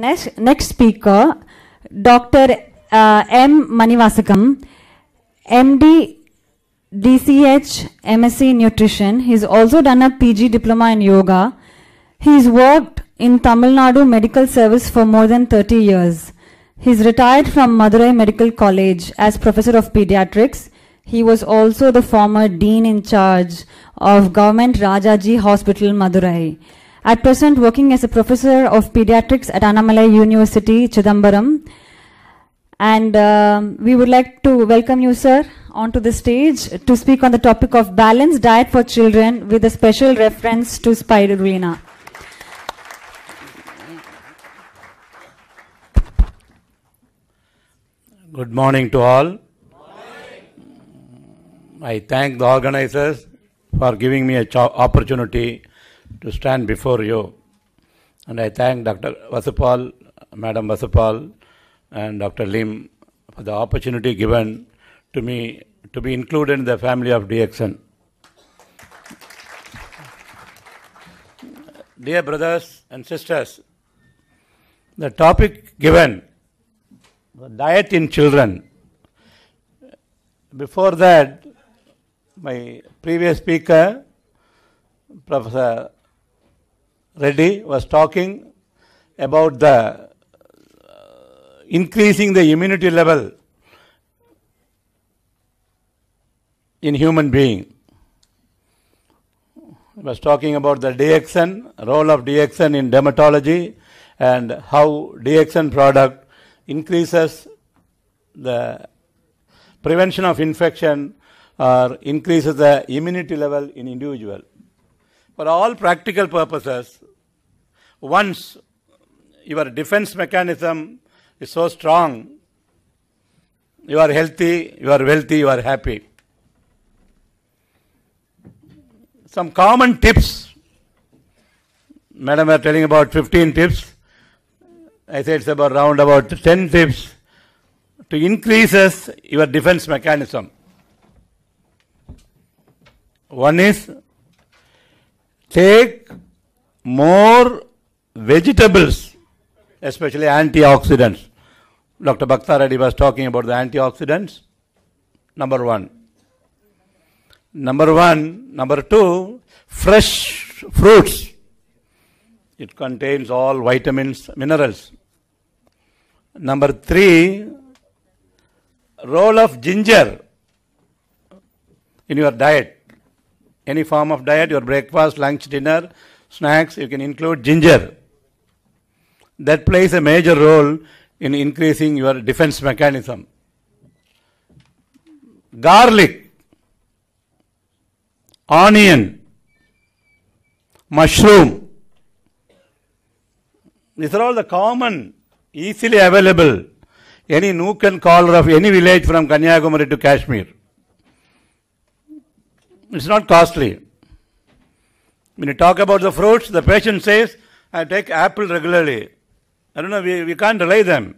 next, next speaker, Dr. Uh, M. Manivasakam, MD, DCH, MSc Nutrition. He's also done a PG diploma in yoga. He's worked in Tamil Nadu Medical Service for more than 30 years. He's retired from Madurai Medical College as Professor of Pediatrics. He was also the former Dean in charge of Government Rajaji Hospital, Madurai. At present working as a professor of pediatrics at Annamalai University, Chidambaram. And uh, we would like to welcome you, sir, onto the stage to speak on the topic of balanced diet for children with a special reference to spirulina. Good morning to all. Morning. I thank the organizers for giving me a opportunity to stand before you. And I thank Dr. Vasupal, Madam Vasupal, and Dr. Lim for the opportunity given to me to be included in the family of DXN. Dear brothers and sisters, the topic given, the diet in children. Before that, my previous speaker, Professor Reddy was talking about the uh, increasing the immunity level in human being. He was talking about the DXN, role of DXN in dermatology and how DXN product increases the prevention of infection or increases the immunity level in individual. For all practical purposes, once your defense mechanism is so strong, you are healthy, you are wealthy, you are happy. Some common tips. Madam, are telling about 15 tips. I said it's about round about 10 tips to increase your defense mechanism. One is take more vegetables, especially antioxidants. Dr. Bhaktaradi was talking about the antioxidants. Number one. Number one. Number two, fresh fruits. It contains all vitamins, minerals. Number three, role of ginger in your diet. Any form of diet, your breakfast, lunch, dinner, snacks, you can include ginger that plays a major role in increasing your defense mechanism. Garlic, onion, mushroom, these are all the common, easily available, any nook and corner of any village from Kanyakumari to Kashmir. It's not costly. When you talk about the fruits, the patient says, I take apple regularly. I don't know, we, we can't rely them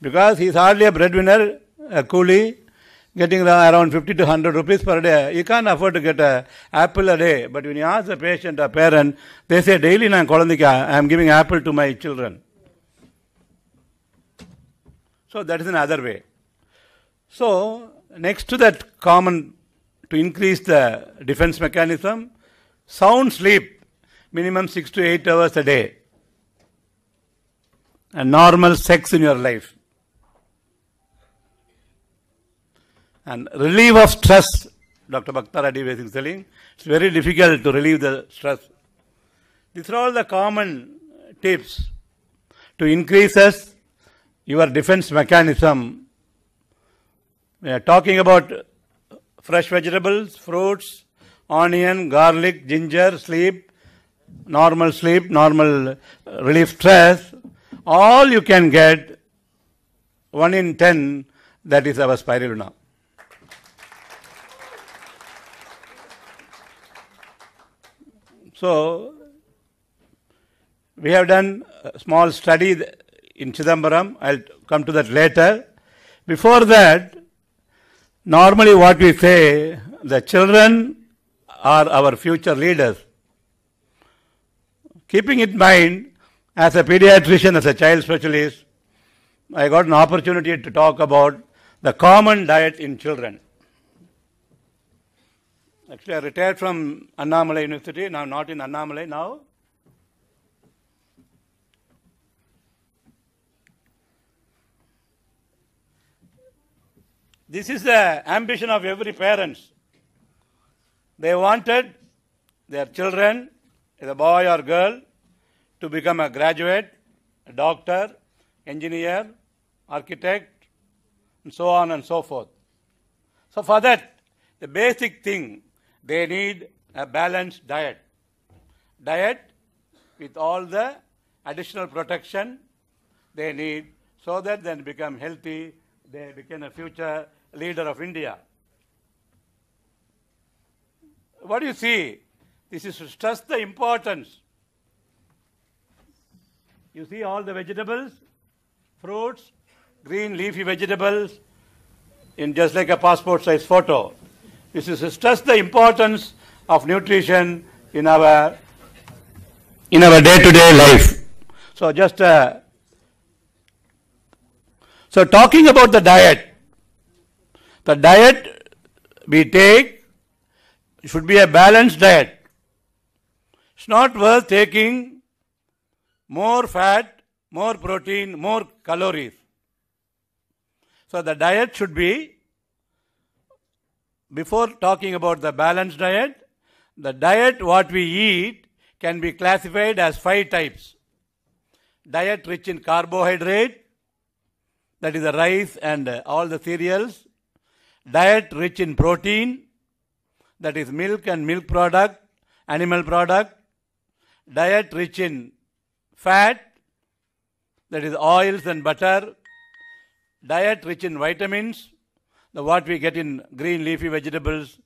because he's hardly a breadwinner, a coolie, getting around 50 to 100 rupees per day. You can't afford to get an apple a day. But when you ask a patient, a parent, they say, daily na I am giving apple to my children. So that is another way. So next to that common, to increase the defense mechanism, sound sleep, minimum 6 to 8 hours a day a normal sex in your life. And relief of stress, Dr. Bhaktara Adive is telling, it's very difficult to relieve the stress. These are all the common tips to increase us, your defense mechanism. We are talking about fresh vegetables, fruits, onion, garlic, ginger, sleep, normal sleep, normal uh, relief stress, all you can get 1 in 10 that is our spirulina. So, we have done a small study in Chidambaram. I'll come to that later. Before that, normally what we say, the children are our future leaders. Keeping in mind as a pediatrician, as a child specialist, I got an opportunity to talk about the common diet in children. Actually, I retired from Annamalai University, now not in Annamalai now. This is the ambition of every parents. They wanted their children, a boy or girl, to become a graduate, a doctor, engineer, architect, and so on and so forth. So for that, the basic thing, they need a balanced diet. Diet with all the additional protection they need so that they become healthy, they become a future leader of India. What do you see? This is to stress the importance you see all the vegetables, fruits, green leafy vegetables, in just like a passport size photo. This is stress the importance of nutrition in our in our day to day life. So just uh, so talking about the diet, the diet we take should be a balanced diet. It's not worth taking more fat, more protein, more calories. So the diet should be, before talking about the balanced diet, the diet what we eat can be classified as five types. Diet rich in carbohydrate, that is the rice and uh, all the cereals. Diet rich in protein, that is milk and milk product, animal product. Diet rich in fat, that is oils and butter, diet rich in vitamins, the what we get in green leafy vegetables,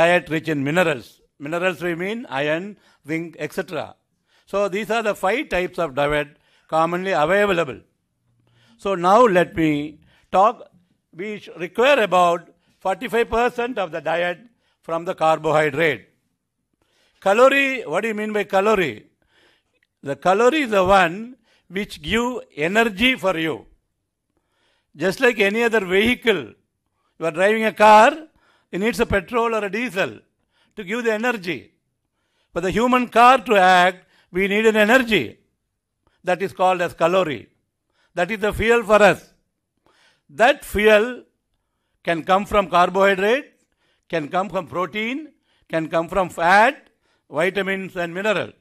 diet rich in minerals. Minerals we mean iron, zinc, etc. So these are the five types of diet commonly available. So now let me talk. We require about 45% of the diet from the carbohydrate. Calorie, what do you mean by calorie? The calorie is the one which give energy for you. Just like any other vehicle, you are driving a car, it needs a petrol or a diesel to give the energy. For the human car to act, we need an energy. That is called as calorie. That is the fuel for us. That fuel can come from carbohydrate, can come from protein, can come from fat, vitamins and minerals.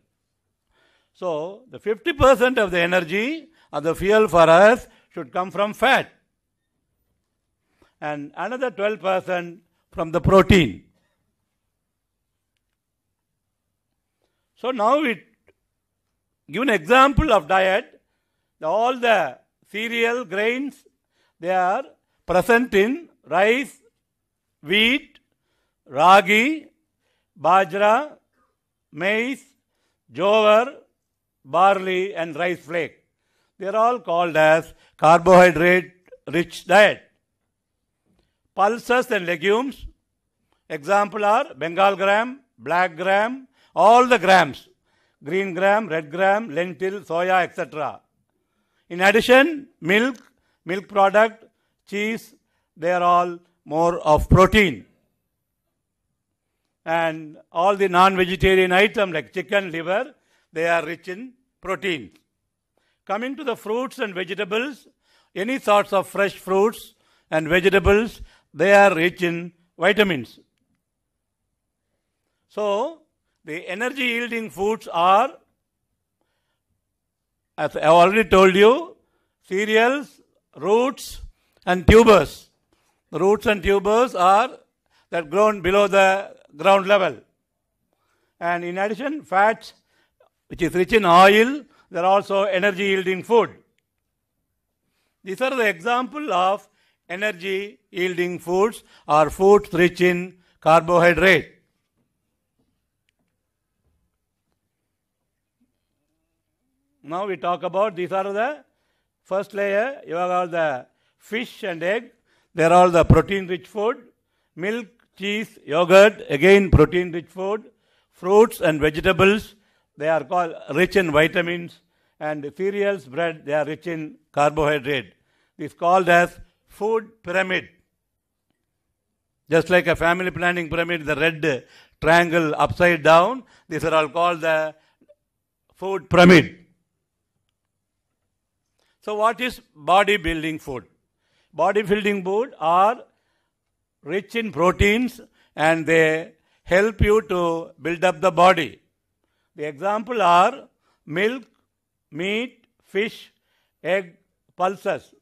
So, the 50% of the energy of the fuel for us should come from fat and another 12% from the protein. So now we give an example of diet. All the cereal grains they are present in rice, wheat, ragi, bajra, maize, jowar, barley, and rice flake. They are all called as carbohydrate rich diet. Pulses and legumes, example are Bengal gram, black gram, all the grams, green gram, red gram, lentil, soya, etc. In addition, milk, milk product, cheese, they are all more of protein. And all the non-vegetarian item like chicken, liver, they are rich in protein. Coming to the fruits and vegetables, any sorts of fresh fruits and vegetables, they are rich in vitamins. So, the energy yielding foods are, as I already told you, cereals, roots, and tubers. The roots and tubers are that grown below the ground level. And in addition, fats which is rich in oil. They are also energy yielding food. These are the example of energy yielding foods or foods rich in carbohydrate. Now we talk about these are the first layer, you have all the fish and egg, they are all the protein rich food, milk, cheese, yogurt, again protein rich food, fruits and vegetables, they are called rich in vitamins, and cereals, bread, they are rich in carbohydrate. This is called as food pyramid. Just like a family planning pyramid, the red triangle upside down, these are all called the food pyramid. So, what is bodybuilding food? Bodybuilding food are rich in proteins and they help you to build up the body. The example are milk, meat, fish, egg, pulses.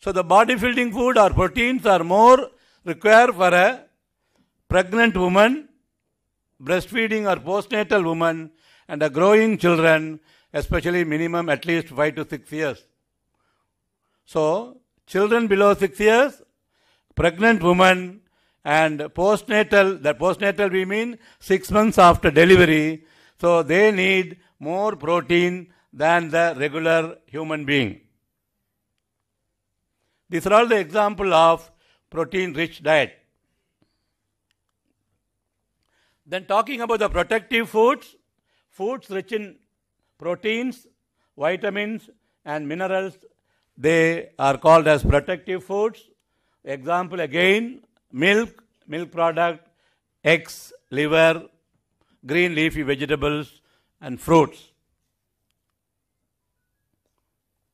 So the body building food or proteins are more required for a pregnant woman, breastfeeding or postnatal woman, and a growing children, especially minimum at least 5 to 6 years. So, children below 6 years, pregnant woman, and postnatal, that postnatal we mean 6 months after delivery, so they need more protein than the regular human being. These are all the example of protein-rich diet. Then talking about the protective foods, foods rich in proteins, vitamins and minerals, they are called as protective foods. Example again, milk, milk product, eggs, liver, green leafy vegetables and fruits.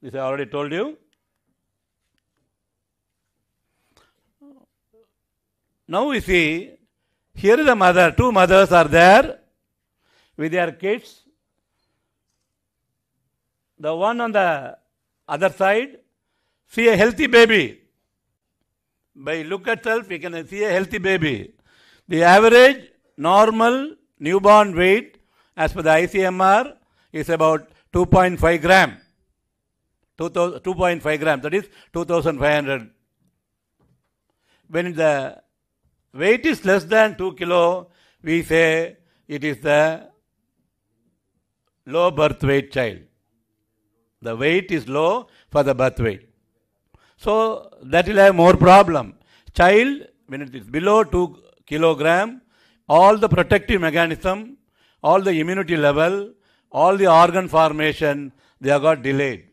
This I already told you. Now we see here is a mother, two mothers are there with their kids. The one on the other side see a healthy baby. By look itself, you can see a healthy baby. The average normal newborn weight as per the ICMR is about 2.5 gram. 2.5 gram, that is 2,500. When the weight is less than 2 kilo, we say it is the low birth weight child. The weight is low for the birth weight. So that will have more problem. Child, when it is below 2 kilogram, all the protective mechanism, all the immunity level, all the organ formation, they have got delayed.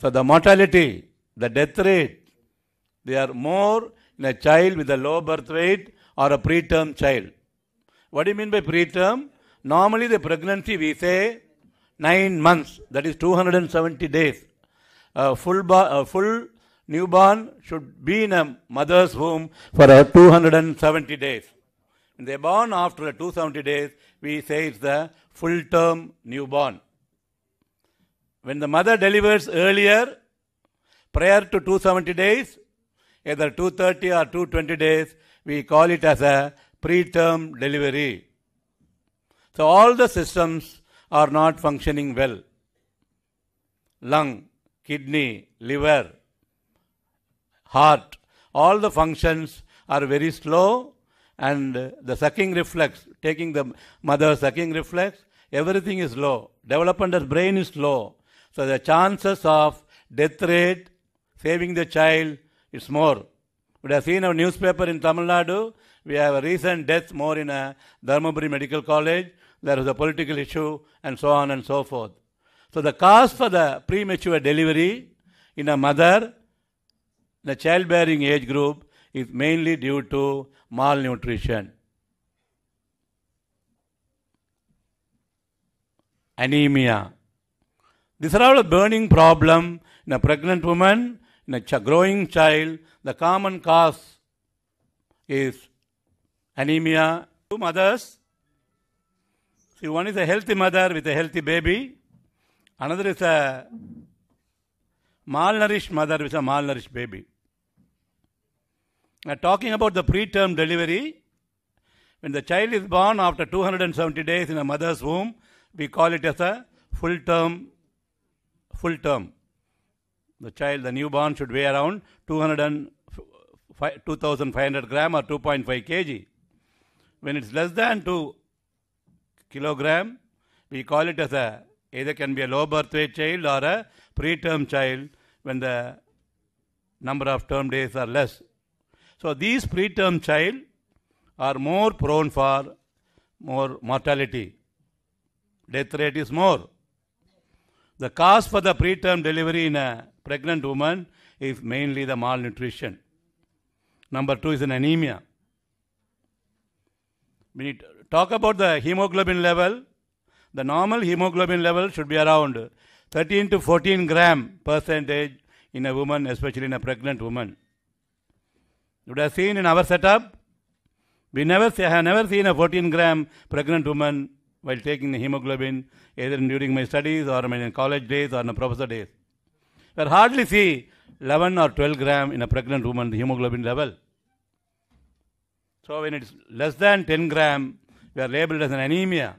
So the mortality, the death rate, they are more in a child with a low birth weight or a preterm child. What do you mean by preterm? Normally the pregnancy we say 9 months, that is 270 days. A full, uh, full newborn should be in a mother's womb for 270 days and they born after the 270 days, we say it's the full term newborn. When the mother delivers earlier, prior to 270 days, either 230 or 220 days, we call it as a preterm delivery. So all the systems are not functioning well. Lung, kidney, liver, heart, all the functions are very slow and the sucking reflex, taking the mother sucking reflex, everything is low. Development of brain is low. So the chances of death rate, saving the child, is more. We have seen our newspaper in Tamil Nadu. We have a recent death more in a uh, Dharmaburi Medical College. There is a political issue and so on and so forth. So the cause for the premature delivery in a mother, the childbearing age group is mainly due to malnutrition, anemia. These are all a burning problem in a pregnant woman, in a ch- growing child. The common cause is anemia. Two mothers. See, one is a healthy mother with a healthy baby. Another is a malnourished mother with a malnourished baby. Now, talking about the preterm delivery, when the child is born after 270 days in a mother's womb, we call it as a full term. Full term. The child, the newborn, should weigh around 2,500 gram or 2.5 kg. When it's less than 2 kilogram, we call it as a either can be a low birth weight child or a preterm child when the number of term days are less so these preterm child are more prone for more mortality. Death rate is more. The cause for the preterm delivery in a pregnant woman is mainly the malnutrition. Number two is an anemia. We you talk about the hemoglobin level, the normal hemoglobin level should be around 13 to 14 gram percentage in a woman, especially in a pregnant woman. You would have seen in our setup, we never see, I have never seen a 14 gram pregnant woman while taking the hemoglobin, either during my studies or my college days or my professor days. We hardly see 11 or 12 gram in a pregnant woman, the hemoglobin level. So when it's less than 10 gram, we are labeled as an anemia.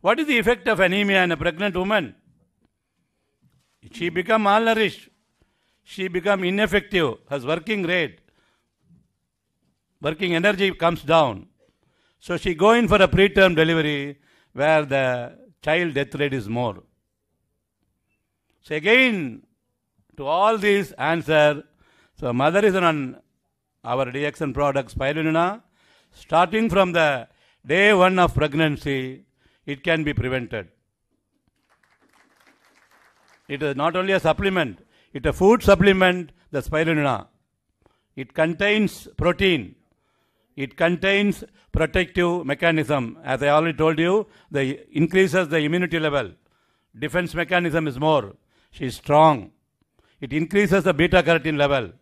What is the effect of anemia in a pregnant woman? She become malnourished she become ineffective. Her working rate, working energy comes down. So she go in for a preterm delivery where the child death rate is more. So again, to all these answer, so mother is on our DXN product. Pyrolina, starting from the day one of pregnancy, it can be prevented. It is not only a supplement, it a food supplement, the spirulina. It contains protein. It contains protective mechanism. As I already told you, the increases the immunity level. Defense mechanism is more. She is strong. It increases the beta carotene level.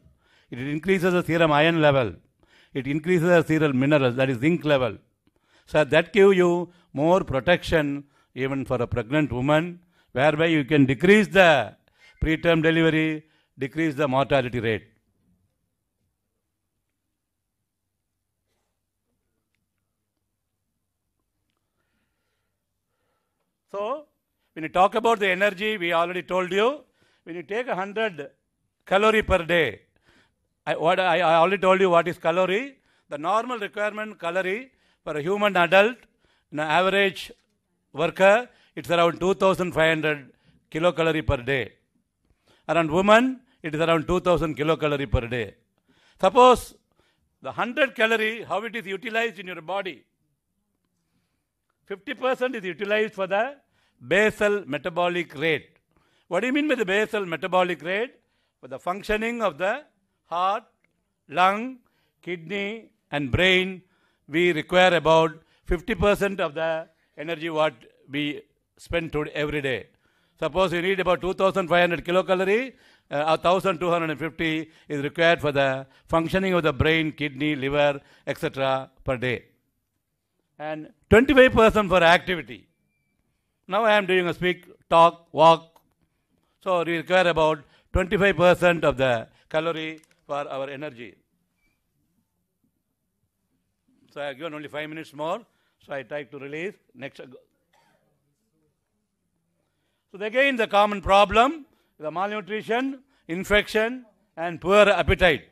It increases the serum iron level. It increases the serum minerals, that is zinc level. So that gives you more protection even for a pregnant woman, whereby you can decrease the preterm delivery, decrease the mortality rate. So, when you talk about the energy, we already told you, when you take 100 calorie per day, I, what, I, I already told you what is calorie. The normal requirement calorie for a human adult, an average worker, it's around 2,500 kilocalorie per day. Around women, it is around 2000 kilocalorie per day. Suppose the 100 calorie, how it is utilized in your body. 50% is utilized for the basal metabolic rate. What do you mean by the basal metabolic rate? For the functioning of the heart, lung, kidney, and brain, we require about 50% of the energy what we spend every day. Suppose you need about 2,500 kilocalorie, uh, 1,250 is required for the functioning of the brain, kidney, liver, etc. per day. And 25% for activity. Now I am doing a speak, talk, walk. So we require about 25% of the calorie for our energy. So I have given only five minutes more. So I try to release next so again the common problem, the malnutrition, infection and poor appetite.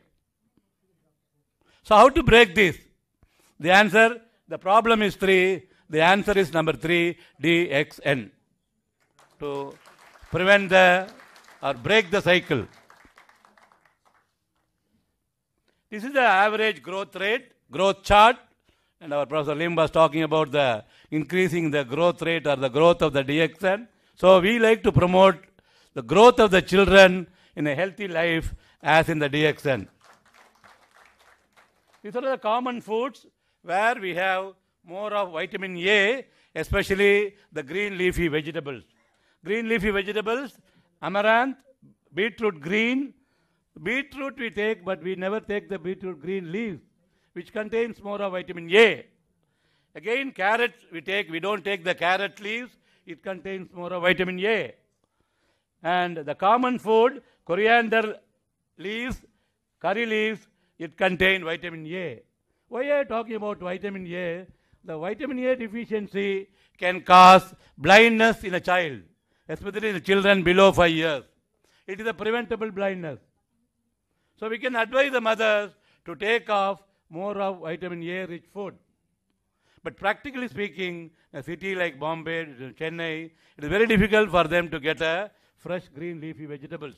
So how to break this? The answer, the problem is 3, the answer is number 3, DXN. To prevent the or break the cycle. This is the average growth rate, growth chart. And our Professor Lim was talking about the increasing the growth rate or the growth of the DXN. So we like to promote the growth of the children in a healthy life as in the DXN. These are the common foods where we have more of vitamin A, especially the green leafy vegetables. Green leafy vegetables, amaranth, beetroot green. Beetroot we take, but we never take the beetroot green leaf, which contains more of vitamin A. Again, carrots we take, we don't take the carrot leaves, it contains more of vitamin A. And the common food, coriander leaves, curry leaves, it contains vitamin A. Why are you talking about vitamin A? The vitamin A deficiency can cause blindness in a child, especially in the children below five years. It is a preventable blindness. So we can advise the mothers to take off more of vitamin A rich food. But practically speaking, a city like Bombay, Chennai, it is very difficult for them to get a fresh green leafy vegetables.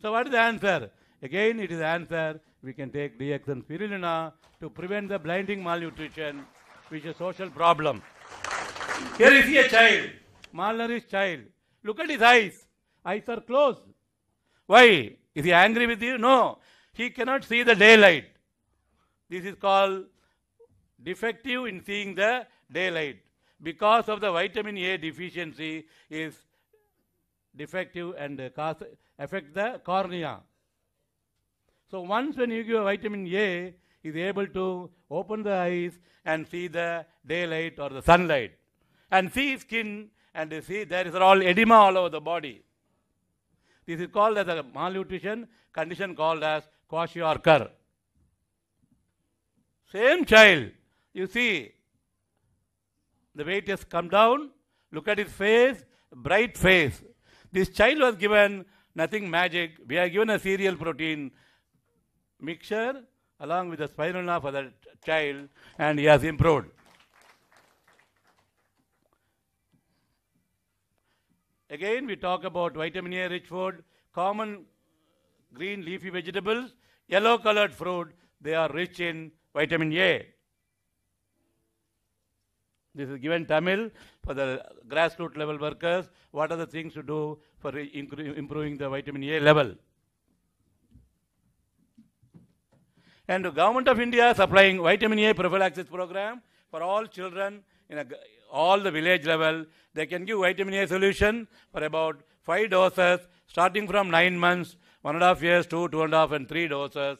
So what is the answer? Again, it is the answer. We can take DX and spirulina to prevent the blinding malnutrition, which is a social problem. Here you see a child, malnourished child. Look at his eyes. Eyes are closed. Why? Is he angry with you? No. He cannot see the daylight. This is called defective in seeing the daylight because of the vitamin A deficiency is defective and cause, affect the cornea. So once when you give vitamin A, is able to open the eyes and see the daylight or the sunlight and see skin and see there is all edema all over the body. This is called as a malnutrition condition called as kwashiorkor. Same child you see, the weight has come down. Look at his face, bright face. This child was given nothing magic. We are given a cereal protein mixture along with the spirulina for the child, and he has improved. Again, we talk about vitamin A rich food, common green leafy vegetables, yellow colored fruit, they are rich in vitamin A. This is given Tamil for the grassroots level workers. What are the things to do for improving the vitamin A level? And the government of India is supplying vitamin A prophylaxis program for all children in a, all the village level. They can give vitamin A solution for about five doses, starting from nine months, one and a half years, two, two and a half, and three doses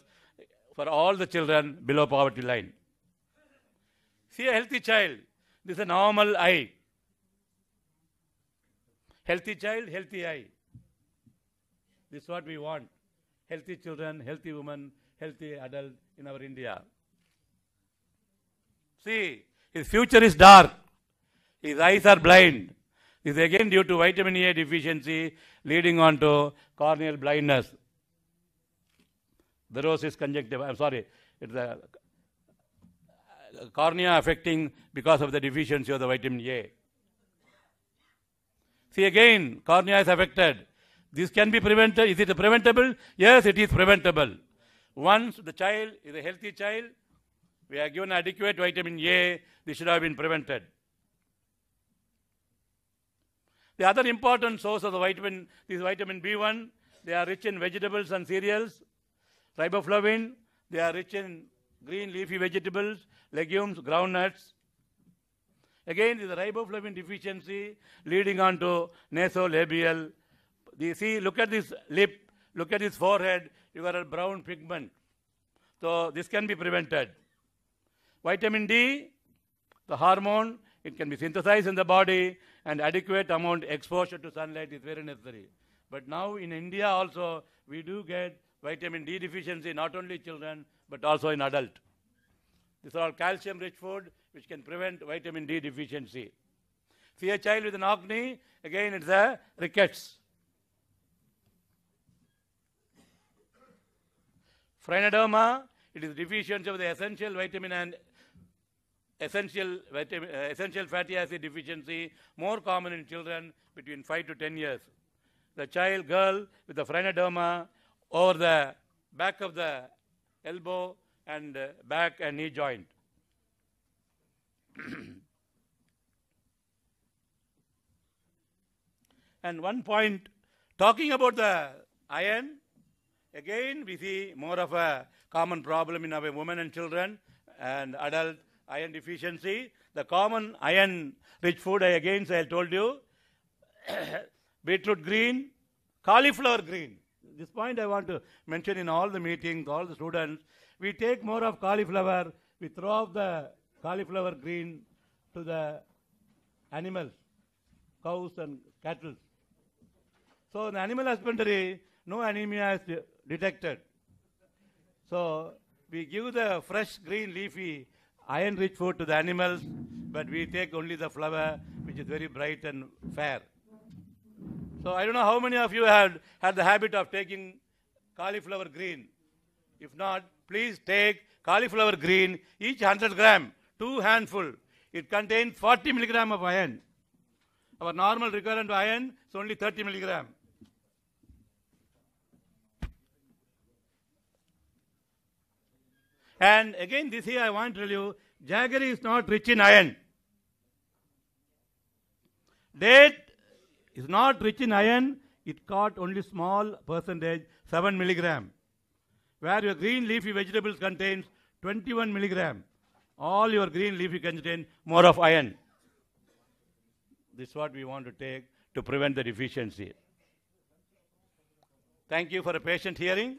for all the children below poverty line. See a healthy child this is a normal eye. Healthy child, healthy eye. This is what we want. Healthy children, healthy women, healthy adult in our India. See, his future is dark. His eyes are blind. This is again due to vitamin A deficiency leading on to corneal blindness. The rose is conjunctive. I'm sorry, it's a cornea affecting because of the deficiency of the vitamin A. See again, cornea is affected. This can be prevented. Is it preventable? Yes, it is preventable. Once the child is a healthy child, we are given adequate vitamin A, this should have been prevented. The other important source of the vitamin is vitamin B1. They are rich in vegetables and cereals. Riboflavin, they are rich in green leafy vegetables legumes, groundnuts. Again, the riboflavin deficiency leading on to nasolabial. The, see, look at this lip, look at this forehead, you got a brown pigment. So this can be prevented. Vitamin D, the hormone, it can be synthesized in the body and adequate amount exposure to sunlight is very necessary. But now in India also, we do get vitamin D deficiency, not only children, but also in adult. These are all calcium-rich food which can prevent vitamin D deficiency. See a child with an acne, again it's a rickets. Phrenoderma, it is deficiency of the essential vitamin and essential, vitamin, uh, essential fatty acid deficiency, more common in children between 5 to 10 years. The child, girl with the phrenoderma over the back of the elbow and uh, back and knee joint. and one point, talking about the iron, again we see more of a common problem in our women and children and adult iron deficiency. The common iron rich food, I again I told you, beetroot green, cauliflower green. This point I want to mention in all the meetings, all the students, we take more of cauliflower, we throw off the cauliflower green to the animals, cows and cattle. So in animal husbandry, no anemia is detected. So we give the fresh green leafy iron-rich food to the animals, but we take only the flower, which is very bright and fair. So I don't know how many of you have had the habit of taking cauliflower green. If not, Please take cauliflower green, each 100 gram, two handful. It contains 40 milligram of iron. Our normal requirement of iron is only 30 milligram. And again, this year I want to tell you, jaggery is not rich in iron. Date is not rich in iron. It caught only small percentage, 7 milligram where your green leafy vegetables contains 21 milligram. All your green leafy contain more of iron. This is what we want to take to prevent the deficiency. Thank you for a patient hearing.